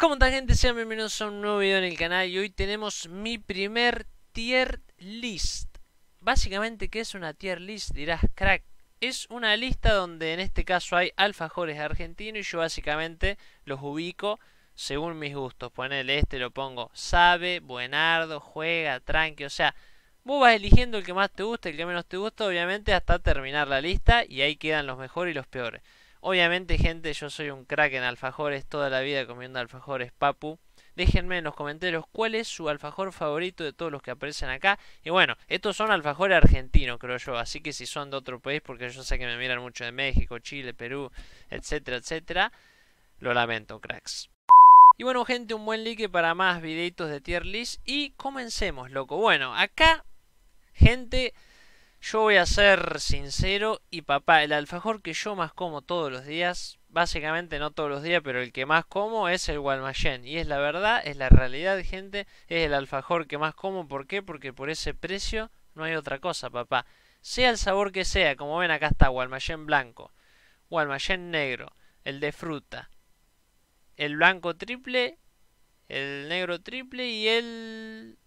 ¿Cómo tal gente? Sean bienvenidos a un nuevo video en el canal y hoy tenemos mi primer tier list. Básicamente, ¿qué es una tier list? Dirás, crack. Es una lista donde en este caso hay alfajores argentinos y yo básicamente los ubico según mis gustos. Ponele este, lo pongo sabe, buenardo, juega, tranqui, o sea... Vos vas eligiendo el que más te guste, el que menos te gusta, obviamente, hasta terminar la lista y ahí quedan los mejores y los peores. Obviamente, gente, yo soy un crack en alfajores, toda la vida comiendo alfajores papu. Déjenme en los comentarios cuál es su alfajor favorito de todos los que aparecen acá. Y bueno, estos son alfajores argentinos, creo yo. Así que si son de otro país, porque yo sé que me miran mucho de México, Chile, Perú, etcétera, etcétera. Lo lamento, cracks. Y bueno, gente, un buen like para más videitos de tier list. Y comencemos, loco. Bueno, acá, gente yo voy a ser sincero y papá, el alfajor que yo más como todos los días, básicamente no todos los días, pero el que más como es el Gualmayén. Y es la verdad, es la realidad, gente, es el alfajor que más como. ¿Por qué? Porque por ese precio no hay otra cosa, papá. Sea el sabor que sea, como ven acá está Gualmayén blanco, Gualmayén negro, el de fruta, el blanco triple, el negro triple y el,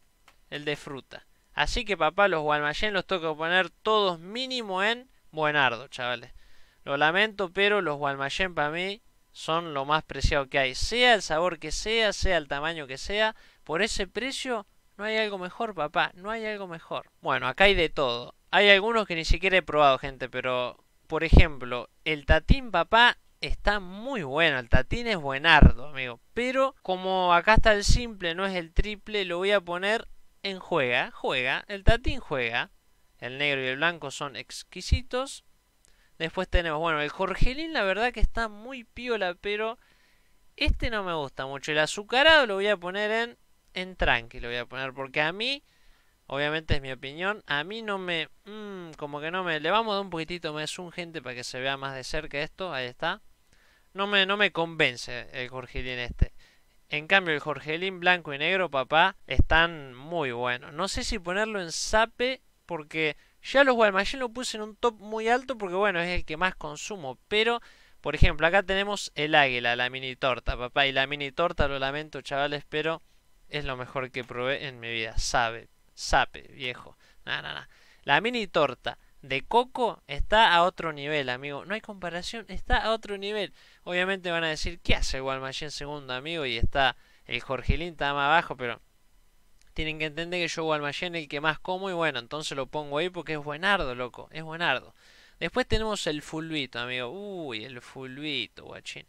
el de fruta. Así que papá, los Gualmayén los que poner todos mínimo en Buenardo, chavales. Lo lamento, pero los Gualmayén para mí son lo más preciado que hay. Sea el sabor que sea, sea el tamaño que sea, por ese precio no hay algo mejor, papá, no hay algo mejor. Bueno, acá hay de todo. Hay algunos que ni siquiera he probado, gente, pero por ejemplo, el tatín, papá, está muy bueno. El tatín es buenardo, amigo. Pero como acá está el simple, no es el triple, lo voy a poner en juega, juega, el tatín juega, el negro y el blanco son exquisitos. Después tenemos, bueno, el Jorgelín la verdad que está muy piola, pero este no me gusta mucho. El azucarado lo voy a poner en, en tranqui, lo voy a poner porque a mí, obviamente es mi opinión, a mí no me, mm, como que no me, le vamos a dar un poquitito más un gente para que se vea más de cerca esto, ahí está. No me, no me convence el Jorgelín este. En cambio, el Jorgelín blanco y negro, papá, están muy buenos. No sé si ponerlo en Sape porque ya los Walmart lo puse en un top muy alto porque, bueno, es el que más consumo. Pero, por ejemplo, acá tenemos el águila, la mini torta, papá. Y la mini torta, lo lamento, chavales, pero es lo mejor que probé en mi vida. Sabe, sape, viejo. Na, na, La mini torta, de Coco está a otro nivel, amigo. No hay comparación, está a otro nivel. Obviamente van a decir, ¿qué hace Gualmallén segundo, amigo? Y está el Jorgelín, está más abajo, pero tienen que entender que yo es el que más como y bueno, entonces lo pongo ahí porque es buenardo, loco, es buenardo. Después tenemos el Fulvito amigo. Uy, el Fulvito guachín.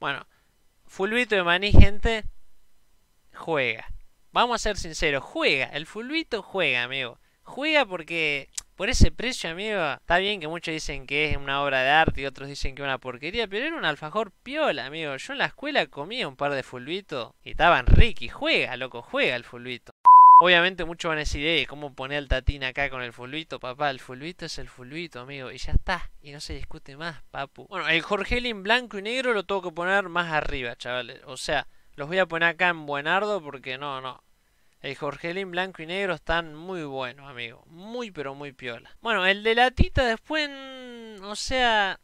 Bueno, Fulvito de maní, gente, juega. Vamos a ser sinceros, juega. El Fulvito juega, amigo. Juega porque por ese precio, amigo, está bien que muchos dicen que es una obra de arte y otros dicen que es una porquería, pero era un alfajor piola, amigo. Yo en la escuela comía un par de fulbito y estaban Ricky, juega, loco, juega el fulbito. Obviamente muchos van a decir, eh, ¿cómo poner el tatín acá con el fulbito, papá? El fulbito es el fulbito, amigo, y ya está, y no se discute más, papu. Bueno, el Jorgelin blanco y negro lo tengo que poner más arriba, chavales. O sea, los voy a poner acá en Buenardo porque no, no, el Jorgelín blanco y negro están muy buenos, amigo. Muy, pero muy piola. Bueno, el de la tita después, mm, o sea,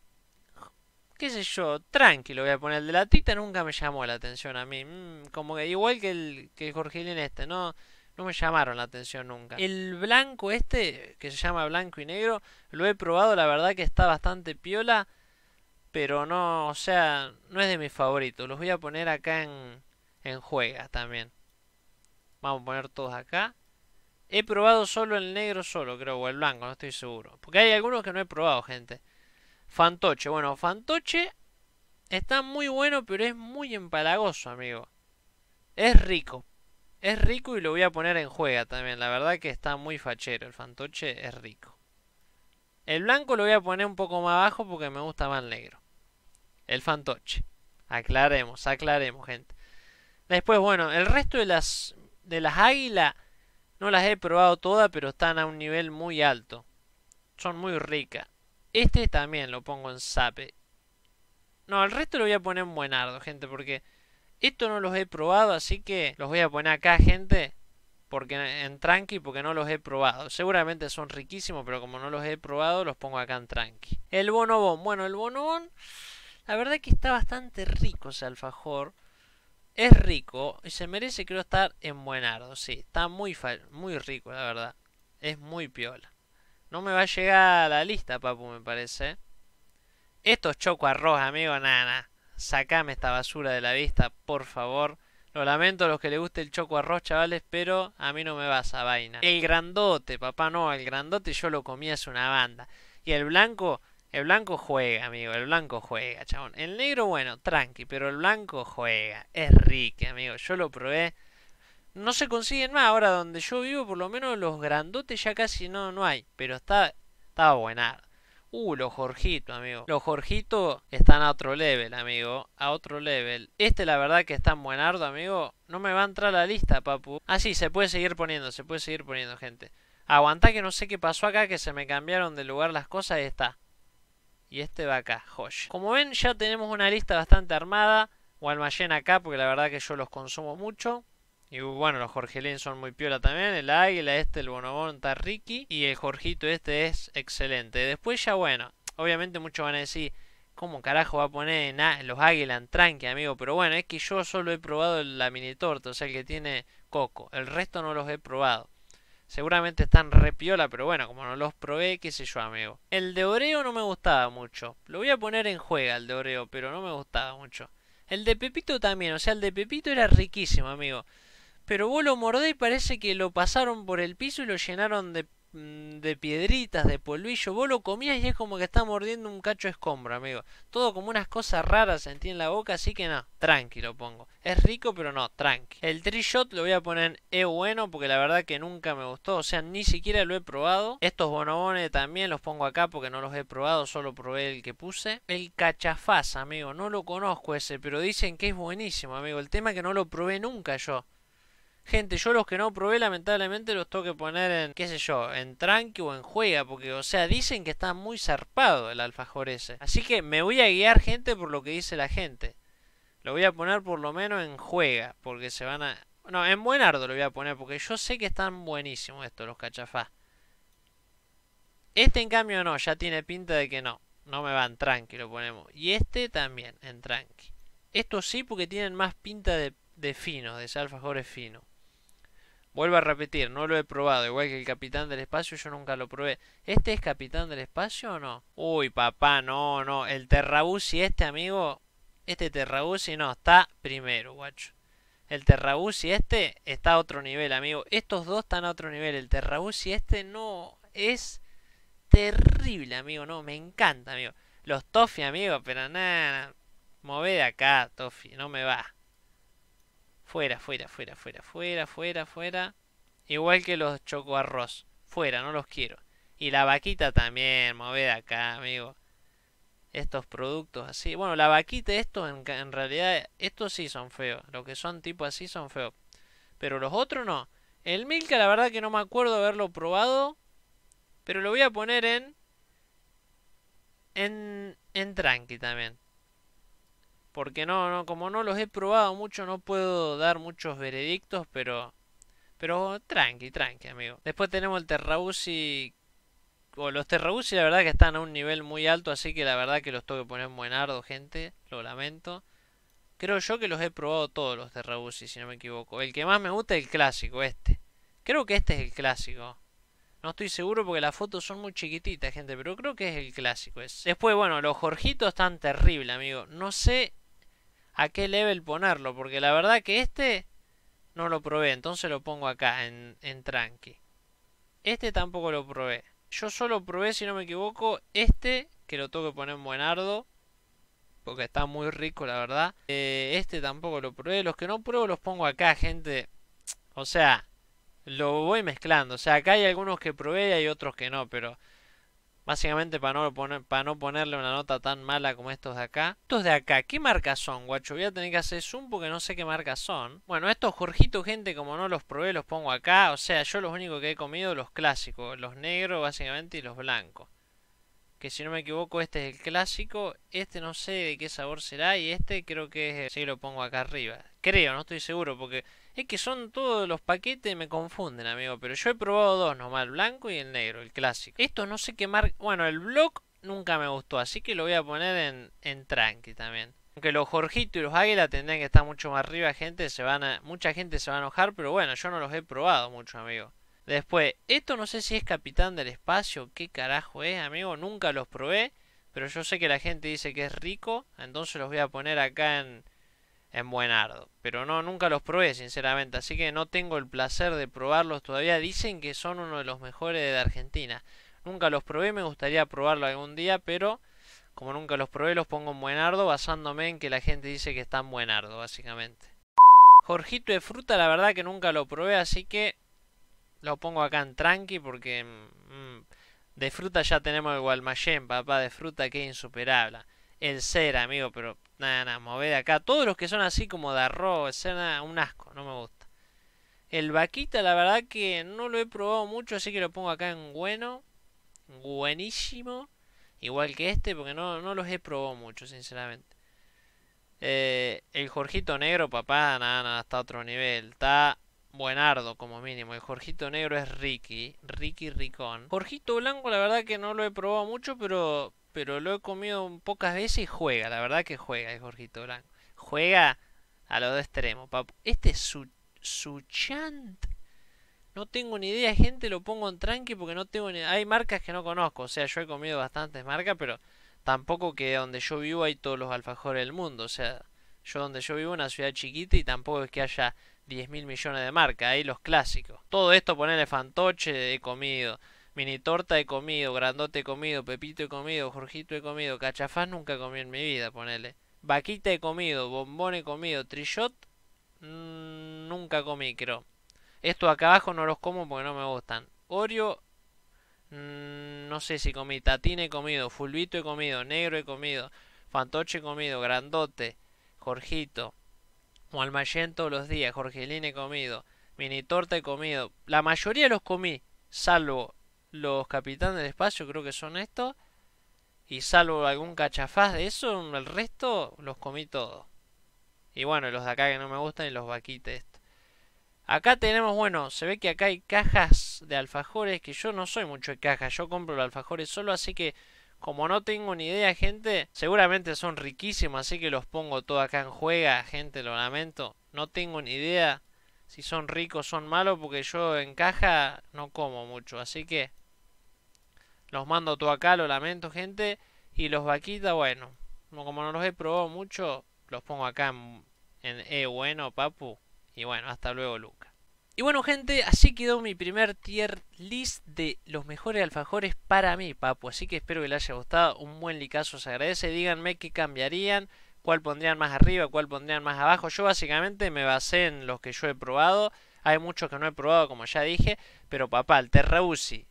qué sé yo, tranquilo voy a poner. El de la tita nunca me llamó la atención a mí. Mm, como que igual que el, que Jorgelín este, no, no me llamaron la atención nunca. El blanco este, que se llama blanco y negro, lo he probado, la verdad que está bastante piola. Pero no, o sea, no es de mis favoritos. Los voy a poner acá en, en juegas también. Vamos a poner todos acá. He probado solo el negro solo, creo, o el blanco, no estoy seguro. Porque hay algunos que no he probado, gente. Fantoche. Bueno, Fantoche está muy bueno, pero es muy empalagoso, amigo. Es rico. Es rico y lo voy a poner en juega también. La verdad que está muy fachero. El fantoche es rico. El blanco lo voy a poner un poco más abajo porque me gusta más el negro. El fantoche. Aclaremos, aclaremos, gente. Después, bueno, el resto de las de las águilas no las he probado todas, pero están a un nivel muy alto. Son muy ricas. Este también lo pongo en sape. No, el resto lo voy a poner en buenardo, gente, porque esto no los he probado, así que los voy a poner acá, gente, porque en tranqui, porque no los he probado. Seguramente son riquísimos, pero como no los he probado, los pongo acá en tranqui. El bonobón, bueno, el bonobón, la verdad que está bastante rico ese alfajor. Es rico y se merece, creo, estar en Buenardo. Sí, está muy, muy rico, la verdad. Es muy piola. No me va a llegar a la lista, papu, me parece. Esto es choco arroz, amigo, nana. Sacame esta basura de la vista, por favor. Lo lamento a los que les guste el choco arroz, chavales, pero a mí no me va esa vaina. El grandote, papá, no, el grandote yo lo comí hace una banda. Y el blanco, el blanco juega, amigo, el blanco juega, chabón. El negro, bueno, tranqui, pero el blanco juega. Es rique, amigo. Yo lo probé. No se consiguen más. Ahora donde yo vivo, por lo menos los grandotes ya casi no, no hay. Pero está, está buena. Uh, los jorjitos, amigo. Los jorjitos están a otro level, amigo. A otro level. Este, la verdad, que está en buenardo, amigo. No me va a entrar a la lista, papu. Ah, sí, se puede seguir poniendo, se puede seguir poniendo, gente. Aguantá que no sé qué pasó acá, que se me cambiaron de lugar las cosas y está y este va acá, Como ven ya tenemos una lista bastante armada, O Walmayen acá porque la verdad que yo los consumo mucho. Y bueno, los Jorgelén son muy piola también. El águila este, el bonobón está Ricky. Y el Jorgito este es excelente. Después ya bueno, obviamente muchos van a decir, ¿cómo carajo va a poner los águilas en tranque, amigo? Pero bueno, es que yo solo he probado la mini torta, o sea, el que tiene coco. El resto no los he probado. Seguramente están repiola, pero bueno, como no los probé, qué sé yo, amigo. El de Oreo no me gustaba mucho. Lo voy a poner en juega el de Oreo, pero no me gustaba mucho. El de Pepito también, o sea, el de Pepito era riquísimo, amigo. Pero vos lo mordés y parece que lo pasaron por el piso y lo llenaron de Mm, de piedritas, de polvillo, vos lo comías y es como que está mordiendo un cacho de escombro, amigo. Todo como unas cosas raras sentí en la boca, así que no, tranqui lo pongo. Es rico, pero no, tranqui. El tree shot lo voy a poner en E bueno, porque la verdad que nunca me gustó, o sea, ni siquiera lo he probado. Estos bonobones también los pongo acá porque no los he probado, solo probé el que puse. El cachafaz, amigo, no lo conozco ese, pero dicen que es buenísimo, amigo. El tema es que no lo probé nunca yo. Gente, yo los que no probé, lamentablemente los tengo que poner en, qué sé yo, en tranqui o en juega. Porque, o sea, dicen que está muy zarpado el alfajor ese. Así que me voy a guiar, gente, por lo que dice la gente. Lo voy a poner por lo menos en juega. Porque se van a... No, en buen ardo lo voy a poner. Porque yo sé que están buenísimos estos, los cachafás. Este en cambio no, ya tiene pinta de que no. No me van tranqui, lo ponemos. Y este también, en tranqui. Estos sí porque tienen más pinta de, de finos, de alfajores finos. Vuelvo a repetir, no lo he probado, igual que el Capitán del Espacio, yo nunca lo probé. ¿Este es Capitán del Espacio o no? Uy, papá, no, no. El y este, amigo, este y no, está primero, guacho. El y este está a otro nivel, amigo. Estos dos están a otro nivel. El y este no es terrible, amigo, no, me encanta, amigo. Los Tofi amigo, pero nada, move de acá, Tofi, no me va. Fuera, fuera, fuera, fuera, fuera, fuera, fuera. Igual que los chocoarroz. Fuera, no los quiero. Y la vaquita también, mover acá, amigo. Estos productos así. Bueno, la vaquita, estos en, en realidad, estos sí son feos. Los que son tipo así son feos. Pero los otros no. El Milka, la verdad que no me acuerdo haberlo probado. Pero lo voy a poner en. En. En Tranqui también. Porque no, no, como no los he probado mucho, no puedo dar muchos veredictos, pero. Pero tranqui, tranqui, amigo. Después tenemos el Terrausi. O los Terrausi, la verdad que están a un nivel muy alto, así que la verdad que los tengo que poner en ardo, gente. Lo lamento. Creo yo que los he probado todos los Terrausi, si no me equivoco. El que más me gusta es el clásico, este. Creo que este es el clásico. No estoy seguro porque las fotos son muy chiquititas, gente, pero creo que es el clásico. es Después, bueno, los Jorjitos están terribles, amigo. No sé a qué level ponerlo, porque la verdad que este no lo probé, entonces lo pongo acá en, tranqui. Este tampoco lo probé. Yo solo probé, si no me equivoco, este, que lo tengo que poner en buenardo, porque está muy rico, la verdad. Eh, este tampoco lo probé. Los que no pruebo los pongo acá, gente. O sea, lo voy mezclando. O sea, acá hay algunos que probé y hay otros que no, pero Básicamente para no, para no ponerle una nota tan mala como estos de acá. Estos de acá, ¿qué marcas son, guacho? Voy a tener que hacer zoom porque no sé qué marca son. Bueno, estos Jorjito, gente, como no los probé, los pongo acá. O sea, yo los únicos que he comido, los clásicos. Los negros, básicamente, y los blancos. Que si no me equivoco, este es el clásico. Este no sé de qué sabor será. Y este creo que es... Eh, sí, lo pongo acá arriba. Creo, no estoy seguro porque... Es que son todos los paquetes me confunden, amigo. Pero yo he probado dos nomás, el blanco y el negro, el clásico. Esto no sé qué marca... Bueno, el Block nunca me gustó, así que lo voy a poner en, en tranqui también. Aunque los Jorjito y los Águila tendrían que estar mucho más arriba, gente, se van a, mucha gente se va a enojar, pero bueno, yo no los he probado mucho, amigo. Después, esto no sé si es Capitán del Espacio, qué carajo es, amigo, nunca los probé, pero yo sé que la gente dice que es rico, entonces los voy a poner acá en, en Buenardo. Pero no, nunca los probé, sinceramente. Así que no tengo el placer de probarlos todavía. Dicen que son uno de los mejores de Argentina. Nunca los probé, me gustaría probarlo algún día, pero como nunca los probé, los pongo en Buenardo, basándome en que la gente dice que están Buenardo, básicamente. Jorgito de fruta, la verdad que nunca lo probé, así que lo pongo acá en tranqui porque mm, de fruta ya tenemos el Gualmayén, papá, de fruta que insuperable. El ser, amigo, pero Nada, nada, mover de acá. Todos los que son así como arroz escena, un asco, no me gusta. El vaquita, la verdad que no lo he probado mucho, así que lo pongo acá en bueno. Buenísimo. Igual que este, porque no, los he probado mucho, sinceramente. Eh, el Jorgito Negro, papá, nada, nada, está a otro nivel. Está buenardo como mínimo. El Jorgito Negro es Ricky, Ricky Ricón. Jorgito Blanco, la verdad que no lo he probado mucho, pero pero lo he comido pocas veces y juega, la verdad que juega el Jorgito Blanco. Juega a los dos extremos, papu. Este es su, chant. No tengo ni idea, gente, lo pongo en tranqui porque no tengo ni idea. Hay marcas que no conozco, o sea, yo he comido bastantes marcas, pero tampoco que donde yo vivo hay todos los alfajores del mundo. O sea, yo donde yo vivo una ciudad chiquita y tampoco es que haya 10 mil millones de marcas, hay los clásicos. Todo esto ponerle fantoche, he comido. Mini torta he comido, grandote he comido, pepito he comido, jorgito he comido, cachafaz nunca comí en mi vida, ponele. Vaquita he comido, bombón he comido, trillot nunca comí, creo. Esto acá abajo no los como porque no me gustan. Oreo no sé si comí, tatín he comido, fulvito he comido, negro he comido, fantoche he comido, grandote, jorgito, Malmayén todos los días, jorgelín he comido, mini torta he comido. La mayoría los comí, salvo los capitanes del espacio creo que son estos. Y salvo algún cachafaz de eso, el resto los comí todos. Y bueno, los de acá que no me gustan y los vaquites. Este. Acá tenemos, bueno, se ve que acá hay cajas de alfajores, que yo no soy mucho de cajas, yo compro los alfajores solo, así que como no tengo ni idea, gente, seguramente son riquísimos, así que los pongo todo acá en juega, gente, lo lamento. No tengo ni idea si son ricos o son malos, porque yo en caja no como mucho, así que los mando tú acá, lo lamento, gente. Y los vaquita, bueno, como no los he probado mucho, los pongo acá en, E bueno, papu. Y bueno, hasta luego, Luca. Y bueno, gente, así quedó mi primer tier list de los mejores alfajores para mí, papu. Así que espero que les haya gustado. Un buen licazo se agradece. Díganme qué cambiarían, cuál pondrían más arriba, cuál pondrían más abajo. Yo básicamente me basé en los que yo he probado. Hay muchos que no he probado, como ya dije. Pero papá, el Terrausi,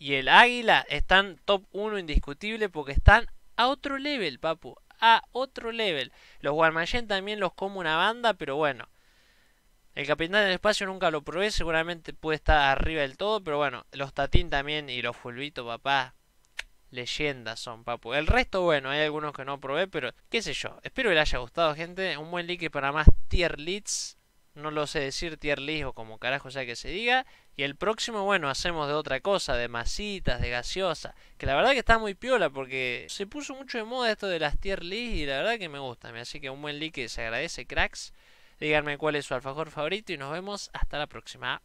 y el Águila están top 1 indiscutible porque están a otro level, papu. A otro level. Los Guarmayén también los como una banda, pero bueno. El Capitán del Espacio nunca lo probé, seguramente puede estar arriba del todo, pero bueno, los Tatín también y los Fulvito, papá, leyendas son, papu. El resto, bueno, hay algunos que no probé, pero qué sé yo. Espero que les haya gustado, gente. Un buen like para más tier leads no lo sé decir, tier list o como carajo sea que se diga. Y el próximo, bueno, hacemos de otra cosa, de masitas, de gaseosa. Que la verdad que está muy piola porque se puso mucho de moda esto de las tier list y la verdad que me gusta. Así que un buen like se agradece, cracks. Díganme cuál es su alfajor favorito y nos vemos hasta la próxima.